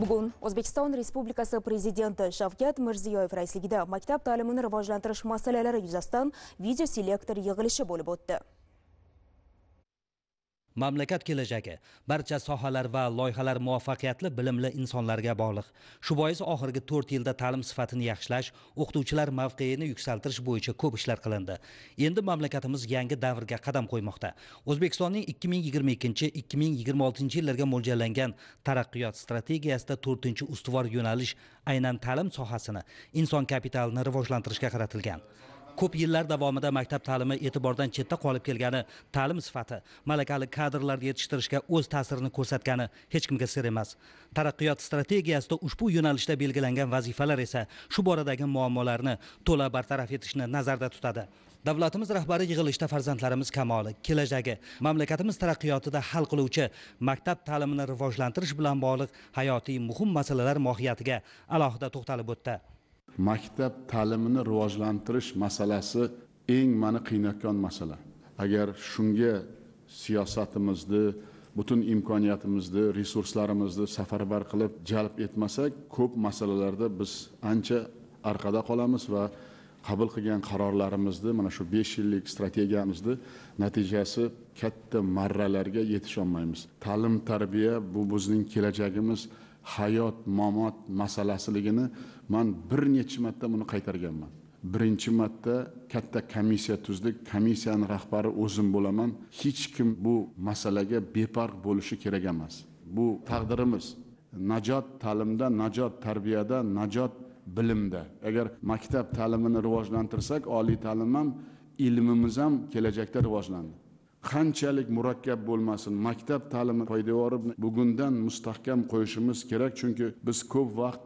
bugun o'zbekiston respublikasi prezidenti shavkat mirziyoyev raisligida maktab ta'limini rivojlantirish masalalari yuzasidan video selektor yig'ilishi bo'lib o'tdi mamlakat kelajagi barcha sohalar va loyihalar muvaffaqiyatli bilimli insonlarga bog'liq shu bois oxirgi to'rt yilda ta'lim sifatini yaxshilash o'qituvchilar mavqeini yuksaltirish bo'yicha ko'p ishlar qilindi endi mamlakatimiz yangi davrga qadam qo'ymoqda o'zbekistonning ikki ming yigirma ikkinchi ikki ming yigirma oltinchi yillarga mo'ljallangan taraqqiyot strategiyasida to'rtinchi ustuvor yo'nalish aynan ta'lim sohasini inson kapitalini rivojlantirishga qaratilgan ko'p yillar davomida maktab ta'limi e'tibordan chetda qolib kelgani ta'lim sifati malakali kadrlar yetishtirishga o'z ta'sirini ko'rsatgani hech kimga sir emas taraqqiyot strategiyasida ushbu yo'nalishda belgilangan vazifalar esa shu boradagi muammolarni to'la bartaraf etishni nazarda tutadi davlatimiz rahbari yig'ilishda farzandlarimiz kamoli kelajagi mamlakatimiz taraqqiyotida hal qiluvchi maktab ta'limini rivojlantirish bilan bog'liq hayotiy muhim masalalar mohiyatiga alohida to'xtalib o'tdi maktab ta'limini rivojlantirish masalasi eng mani qiynatgan masala agar shunga siyosatimizni butun imkoniyatimizni resurslarimizni safarbar qilib jalb etmasak ko'p masalalarda biz ancha orqada qolamiz va qabul qilgan qarorlarimizni mana shu besh yillik strategiyamizni natijasi katta marralarga yetisholmaymiz ta'lim tarbiya bu bizning kelajagimiz hayot mamot masalasiligini man bir necha marta buni qaytarganman birinchi marta katta komissiya tuzdik komissiyani rahbari o'zim bo'laman hech kim bu masalaga befarq bo'lishi kerak emas bu taqdirimiz najot ta'limda najot tarbiyada najot bilimda agar maktab ta'limini rivojlantirsak oliy ta'lim ham ilmimiz ham kelajakda rivojlanadi qanchalik murakkab bo'lmasin maktab ta'limi poydevori bugundan mustahkam qo'yishimiz kerak chunki biz ko'p vaqt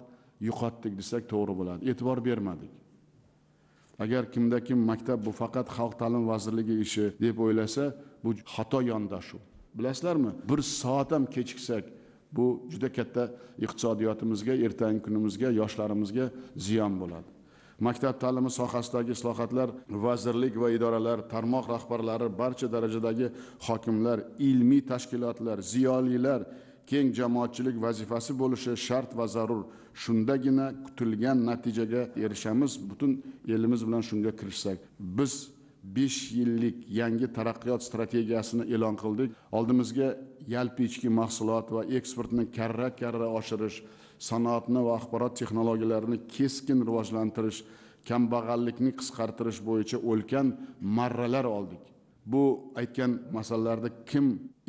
yo'qotdik desak to'g'ri bo'ladi e'tibor bermadik agar kimda kim maktab bu faqat xalq ta'limi vazirligi ishi deb o'ylasa bu xato yondashuv bilasizlarmi bir soat ham kechiksak bu juda katta iqtisodiyotimizga ertangi kunimizga yoshlarimizga ziyon bo'ladi maktab ta'limi sohasidagi islohotlar vazirlik va idoralar tarmoq rahbarlari barcha darajadagi hokimlar ilmiy tashkilotlar ziyolilar keng jamoatchilik vazifasi bo'lishi shart va zarur shundagina kutilgan natijaga erishamiz butun elimiz bilan shunga kirishsak biz besh yillik yangi taraqqiyot strategiyasini e'lon qildik oldimizga yalpi ichki mahsulot va eksportni karra karra oshirish sanoatni va axborot texnologiyalarini keskin rivojlantirish kambag'allikni qisqartirish bo'yicha ulkan marralar oldik bu aytgan masallarda kim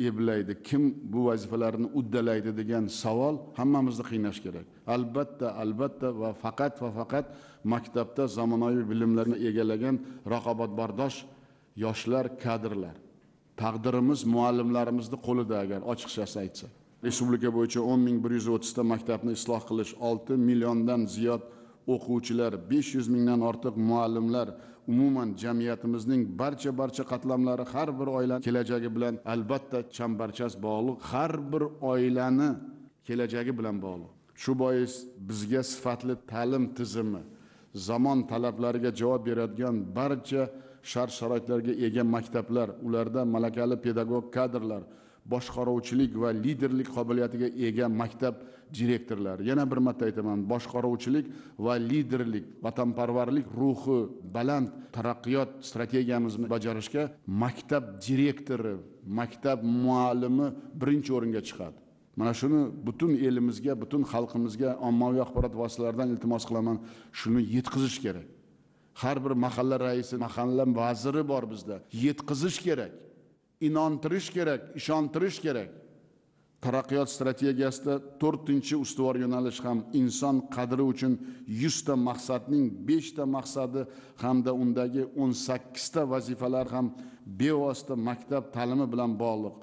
eblaydi kim bu vazifalarni uddalaydi degan savol hammamizni qiynash kerak albatta albatta va faqat va faqat maktabda zamonaviy bilimlarni egallagan raqobatbardosh yoshlar kadrlar taqdirimiz muallimlarimizni qo'lida agar ochiqchasi aytsak respublika bo'yicha 10130 ta maktabni isloh qilish 6 milliondan ziyod o'quvchilar 500 mingdan ortiq muallimlar umuman jamiyatimizning barcha barcha qatlamlari har bir oila kelajagi bilan albatta chambarchas bog'liq har bir oilani kelajagi bilan bog'liq shu bois bizga sifatli ta'lim tizimi zamon talablariga javob beradigan barcha shart sharoitlarga ega maktablar ularda malakali pedagog kadrlar boshqaruvchilik va liderlik qobiliyatiga ega maktab direktorlari yana bir marta aytaman boshqaruvchilik va liderlik vatanparvarlik ruhi baland taraqqiyot strategiyamizni bajarishga maktab direktori maktab muallimi birinchi o'ringa chiqadi mana shuni butun elimizga butun xalqimizga ommaviy axborot vositalaridan iltimos qilaman shuni yetkazish kerak har bir mahalla raisi mahalla vaziri bor bizda yetkazish kerak inontirish kerak ishontirish kerak taraqqiyot strategiyasida to'rtinchi ustuvor yo'nalish ham inson qadri uchun yuzta maqsadning beshta maqsadi hamda undagi o'n sakkizta vazifalar ham bevosita maktab ta'limi bilan bog'liq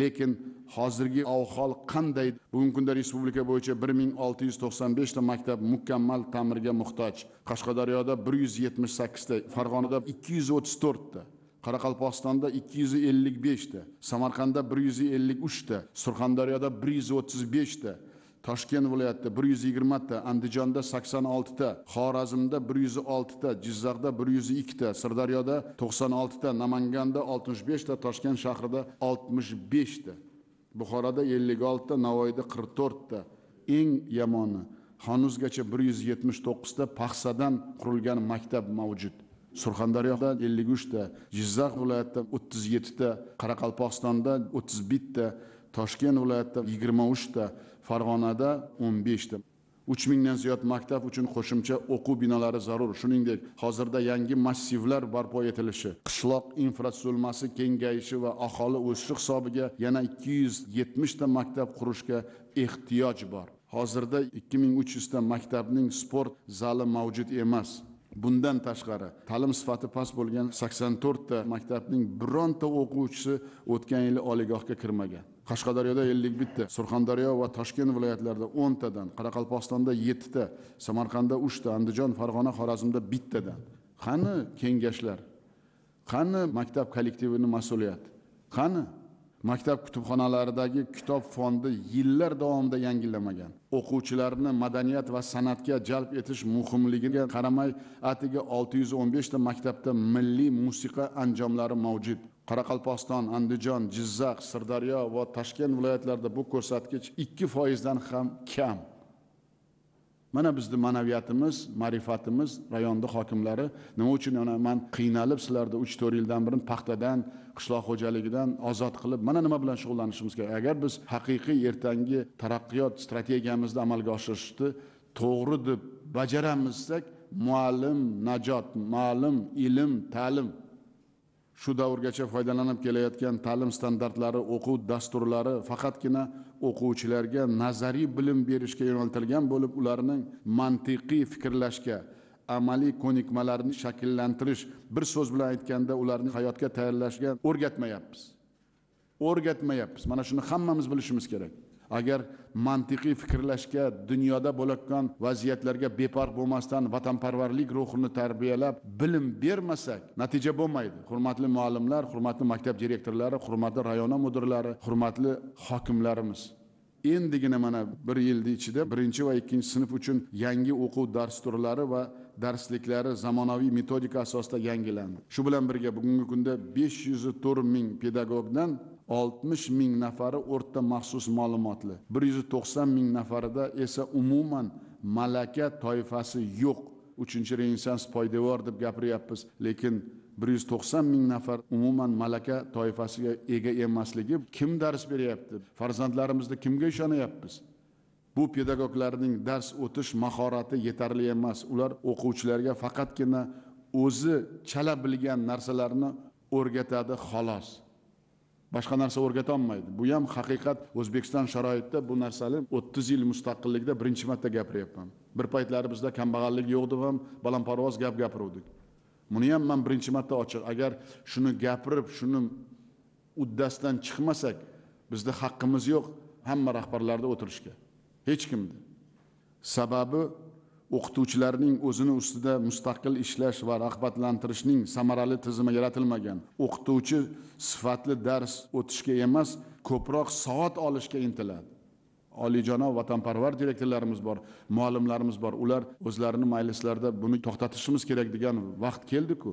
lekin hozirgi ahvol qanday bugungi kunda respublika bo'yicha bir ming olti yuz to'qson beshta maktab mukammal ta'mirga muhtoj qashqadaryoda bir yuz yetmish sakkizta farg'onada ikki yuz o'ttiz to'rtta Qoraqalpog'istonda 255 ta, Samarqandda 153 ta, Surxondaryoda 135 ta, Toshkent viloyatida 120 ta, Andijonda 86 ta, Xorazmda 106 ta, Jizzaxda 102 ta, Sirdaryoda 96 ta, Namanganda 65 ta, Toshkent shahrida 65 ta, Buxoroda 56 ta, Navoiyda 44 ta. Eng yomoni Xonuzgacha 179 ta paxsadan qurilgan maktab mavjud. surxondaryoda ellik uchta jizzax viloyatida o'ttiz yettita qoraqalpog'istonda o'ttiz bitta toshkent viloyatida yigirma uchta farg'onada o'n beshta uch mingdan ziyod maktab uchun qo'shimcha o'quv binolari zarur shuningdek hozirda yangi massivlar barpo etilishi qishloq infratuzilmasi kengayishi va aholi o'sishi hisobiga yana ikki yuz yetmishta maktab qurishga ehtiyoj bor hozirda ikki ming uch yuzta maktabning sport zali mavjud emas bundan tashqari ta'lim sifati past bo'lgan sakson to'rtta maktabning bironta o'quvchisi o'tgan yili oliygohga kirmagan qashqadaryoda ellik bitta surxondaryo va toshkent viloyatlarida o'ntadan qoraqalpog'istonda yettita samarqandda uchta andijon farg'ona xorazmda bittadan qani kengashlar qani maktab kollektivini mas'uliyati qani maktab kutubxonalaridagi kitob fondi yillar davomida yangilamagan o'quvchilarni madaniyat va san'atga jalb etish muhimligiga qaramay atigi 615 ta maktabda milliy musiqa anjomlari mavjud qoraqalpog'iston andijon jizzax sirdaryo va toshkent viloyatlarida bu ko'rsatkich 2 foizdan ham kam mana bizni ma'naviyatimiz ma'rifatimiz rayonni hokimlari nima uchun ana man qiynalib sizlarni uch to'rt yildan birin paxtadan qishloq xo'jaligidan ozod qilib mana nima bilan shug'ullanishimiz kerak agar biz haqiqiy ertangi taraqqiyot strategiyamizni amalga oshirishni to'g'ri deb bajaramizsak muallim najot muallim ilm ta'lim shu davrgacha foydalanib kelayotgan ta'lim standartlari o'quv dasturlari faqatgina o'quvchilarga nazariy bilim berishga yo'naltirilgan bo'lib ularning mantiqiy fikrlashga amaliy ko'nikmalarni shakllantirish bir so'z bilan aytganda ularni hayotga tayyorlashga o'rgatmayapmiz o'rgatmayapmiz mana shuni hammamiz bilishimiz kerak agar mantiqiy fikrlashga dunyoda bo'layotgan vaziyatlarga beparq bo'lmasdan vatanparvarlik ruhini tarbiyalab bilim bermasak natija bo'lmaydi hurmatli muallimlar hurmatli maktab direktorlari hurmatli rayona mudirlari hurmatli hokimlarimiz endigina mana bir yilni ichida birinchi va ikkinchi sinf uchun yangi o'quv dasturlari va darsliklari zamonaviy metodika asosida yangilandi shu bilan birga bugungi kunda besh yuz to'rt ming pedagogdan 60 ming nafari o'rta maxsus ma'lumotli 190 ming nafarida esa umuman malaka toifasi yo'q uchinchi renessans poydevor deb gapiryapmiz lekin 190 ming nafar umuman malaka toifasiga ega emasligi kim dars beryapti farzandlarimizni kimga ishonyapmiz bu pedagoglarning dars o'tish mahorati yetarli emas ular o'quvchilarga faqatgina o'zi chala bilgan narsalarni o'rgatadi xolos boshqa narsa o'rgata olmaydi bu ham haqiqat o'zbekiston sharoitida bu narsani o'ttiz yil mustaqillikda birinchi marta gapiryapman bir paytlari bizda kambag'allik yo'q deb ham balandparvoz gap gapiruvdik buni ham man birinchi marta ochiq agar shuni gapirib shuni uddasidan chiqmasak bizda haqqimiz yo'q hamma rahbarlarda o'tirishga hech kimni sababi o'qituvchilarning o'zini ustida mustaqil ishlash va rag'batlantirishning samarali tizimi yaratilmagan o'qituvchi sifatli dars o'tishga emas ko'proq soat olishga intiladi oliyjanob vatanparvar direktorlarimiz bor muallimlarimiz bor ular o'zlarini majlislarida buni to'xtatishimiz kerak degan vaqt keldiku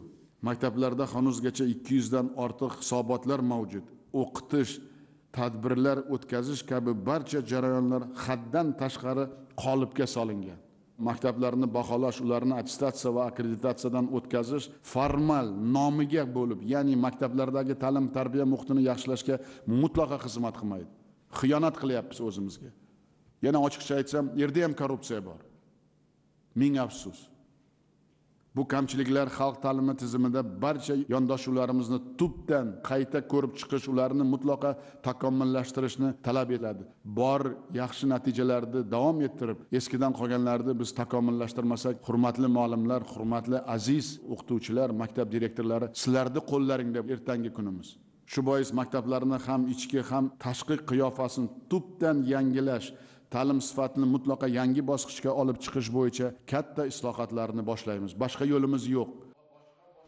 maktablarda hanuzgacha ikki yuzdan ortiq hisobotlar mavjud o'qitish tadbirlar o'tkazish kabi barcha jarayonlar haddan tashqari qolipga solingan maktablarni baholash ularni attestatsiya va akkreditatsiyadan o'tkazish formal nomiga bo'lib ya'ni maktablardagi ta'lim tarbiya muhitini yaxshilashga mutlaqo xizmat qilmaydi xiyonat qilyapmiz o'zimizga yana ochiqcha aytsam yerda ham korrupsiya bor ming afsus bu kamchiliklar xalq ta'limi tizimida barcha yondashuvlarimizni tubdan qayta ko'rib chiqish ularni mutlaqo takomillashtirishni talab etadi bor yaxshi natijalarni davom ettirib eskidan qolganlarni biz takomillashtirmasak hurmatli muallimlar hurmatli aziz o'qituvchilar maktab direktorlari sizlarni qo'llaringda ertangi kunimiz shu bois maktablarni ham ichki ham tashqi qiyofasini tubdan yangilash ta'lim sifatini mutlaqo yangi bosqichga olib chiqish bo'yicha katta islohotlarni boshlaymiz boshqa yo'limiz yo'q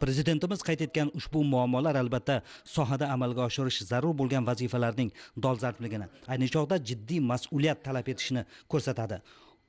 prezidentimiz qayd etgan ushbu muammolar albatta sohada amalga oshirish zarur bo'lgan vazifalarning dolzarbligini ayni chog'da jiddiy mas'uliyat talab etishini ko'rsatadi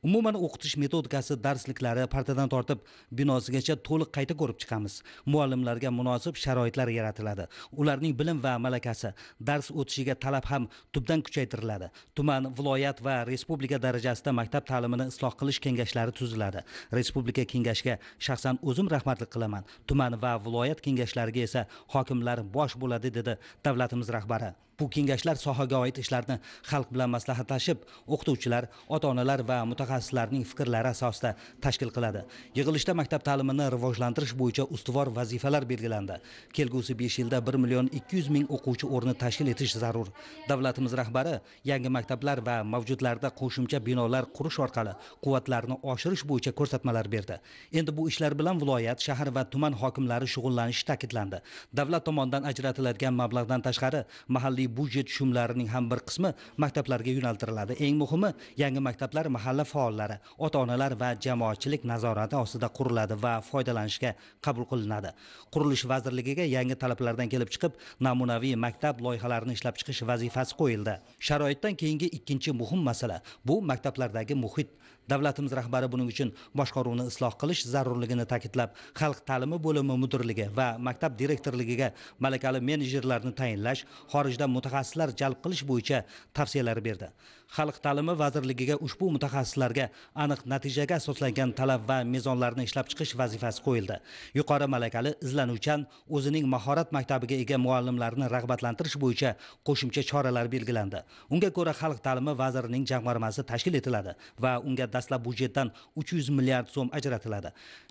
umuman o'qitish metodikasi darsliklari partadan tortib binosigacha to'liq qayta ko'rib chiqamiz muallimlarga munosib sharoitlar yaratiladi ularning bilim va malakasi dars o'tishiga talab ham tubdan kuchaytiriladi tuman viloyat va respublika darajasida maktab ta'limini isloh qilish kengashlari tuziladi respublika kengashiga shaxsan o'zim rahmatlik qilaman tuman va viloyat kengashlariga esa hokimlar bosh bo'ladi dedi davlatimiz rahbari bu kengashlar sohaga oid ishlarni xalq bilan maslahatlashib o'qituvchilar ota onalar va mutaxassislarning fikrlari asosida tashkil qiladi yig'ilishda maktab ta'limini rivojlantirish bo'yicha ustuvor vazifalar belgilandi kelgusi besh yilda bir million ikki yuz ming o'quvchi o'rni tashkil etish zarur davlatimiz rahbari yangi maktablar va mavjudlarda qo'shimcha binolar qurish orqali quvvatlarni oshirish bo'yicha ko'rsatmalar berdi endi bu ishlar bilan viloyat shahar va tuman hokimlari shug'ullanishi ta'kidlandi davlat tomonidan ajratiladigan mablag'dan tashqari mahalliy oliy budjet tushumlarining ham bir qismi maktablarga yo'naltiriladi eng muhimi yangi maktablar mahalla faollari ota onalar va jamoatchilik nazorati ostida quriladi va foydalanishga qabul qilinadi qurilish vazirligiga yangi talablardan kelib chiqib namunaviy maktab loyihalarini ishlab chiqish vazifasi qo'yildi sharoitdan keyingi ikkinchi muhim masala bu maktablardagi muhit davlatimiz rahbari buning uchun boshqaruvni isloh qilish zarurligini ta'kidlab xalq ta'limi bo'limi mudirligi va maktab direktorligiga malakali menejerlarni tayinlash xorijdan mutaxassislar jalb qilish bo'yicha tavsiyalar berdi xalq ta'limi vazirligiga ushbu mutaxassislarga aniq natijaga asoslangan talab va mezonlarni ishlab chiqish vazifasi qo'yildi yuqori malakali izlanuvchan o'zining mahorat maktabiga ega muallimlarni rag'batlantirish bo'yicha qo'shimcha choralar belgilandi unga ko'ra xalq ta'limi vazirining jamg'armasi tashkil etiladi va unga dastlab budjetdan 300 milliard so'm ajratiladi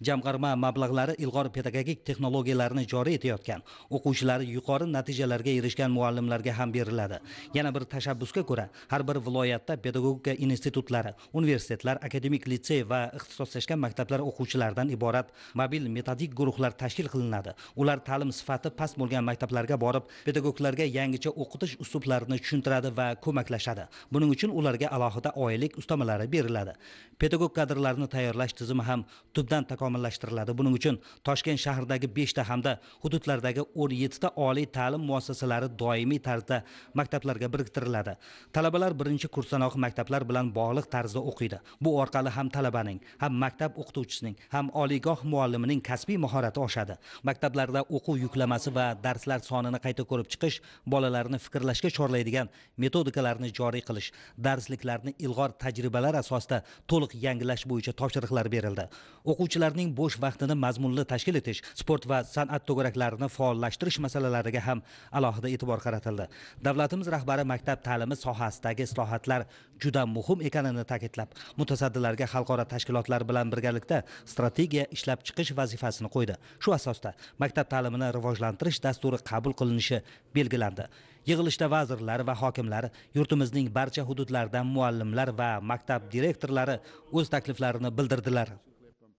jamg'arma mablag'lari ilg'or pedagogik texnologiyalarni joriy etayotgan o'quvchilari yuqori natijalarga erishgan muallimlarga ham beriladi yana bir tashabbusga ko'ra har bir viloyatda pedagogika institutlari universitetlar akademik litsey va ixtisoslashgan maktablar o'quvchilaridan iborat mobil metodik guruhlar tashkil qilinadi ular ta'lim sifati past bo'lgan maktablarga borib pedagoglarga yangicha o'qitish uslublarini tushuntiradi va ko'maklashadi buning uchun ularga alohida oylik ustamalari beriladi pedagog kadrlarni tayyorlash tizimi ham tubdan takomillashtiriladi buning uchun toshkent shahridagi beshta hamda hududlardagi o'n yettita oliy ta'lim muassasalari doimiy tarzda maktablarga biriktiriladi talabalar birinchi kursdanoq maktablar bilan bog'liq tarzda o'qiydi bu orqali ham talabaning ham maktab o'qituvchisining ham oliygoh muallimining kasbiy mahorati oshadi maktablarda o'quv yuklamasi va darslar sonini qayta ko'rib chiqish bolalarni fikrlashga chorlaydigan metodikalarni joriy qilish darsliklarni ilg'or tajribalar asosida to'liq yangilash bo'yicha topshiriqlar berildi o'quvchilarning bo'sh vaqtini mazmunli tashkil etish sport va san'at to'garaklarini faollashtirish masalalariga ham alohida e'tibor qaratildi davlatimiz rahbari maktab ta'limi sohasidagi islohotlar juda muhim ekanini ta'kidlab mutasaddilarga xalqaro tashkilotlar bilan birgalikda strategiya ishlab chiqish vazifasini qo'ydi shu asosda maktab ta'limini rivojlantirish dasturi qabul qilinishi belgilandi yig'ilishda vazirlar va hokimlar yurtimizning barcha hududlaridan muallimlar va maktab direktorlari o'z takliflarini bildirdilar